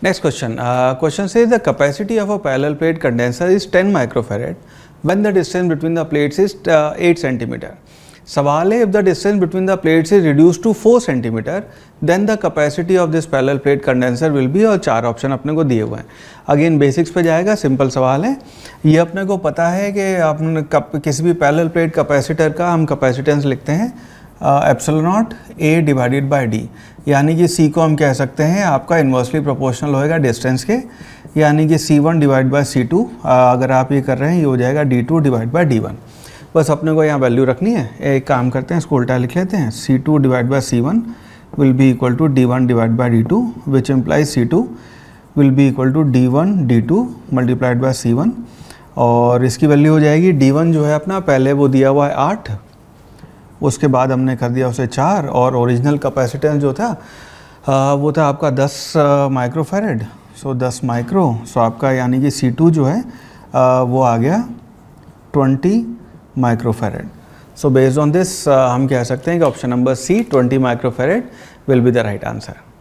Next question. Uh, question says the capacity of a parallel plate condenser is 10 microfarad when the distance between the plates is uh, 8 centimeter. सवाल है if the distance between the plates is reduce to 4 centimetre then the capacity of this parallel plate condenser will be और चार option अपने को दिए हुए हैं again basics पे जाएगा सिंपल सवाल है ये अपने को पता है कि आप किसी भी पैरेलल प्लेट कैपेसिटर का हम कैपेसिटेंस लिखते हैं epsilon naught A divided by D यानी कि सी को हम कह सकते हैं आपका इन्वर्सली प्रोपोर्शनल होएगा डिस्टेंस के यानी कि C one divide by C two अगर आप ये कर रहे हैं ये हो जाएगा D two divide by D one बस अपने को यहाँ वैल्यू रखनी है एक काम करते हैं इसको उल्टा लिख लेते हैं C two divide by C one will be equal to D one divide by D two which implies C two will be equal to D one D two multiplied by C one और इसकी value हो जाएगी D one जो है अपना पहले वो दिया हुआ है आठ उसके बाद हमने कर दिया उसे चार और ओरिजिनल कैपेसिटेंस जो था आ, वो था आपका दस माइक्रोफेरेड सो दस माइक्रो सो आपका यानी कि सी टू जो है आ, वो आ गया twenty microfarad so based on this हम कह सकते हैं कि option number C twenty microfarad will be the right answer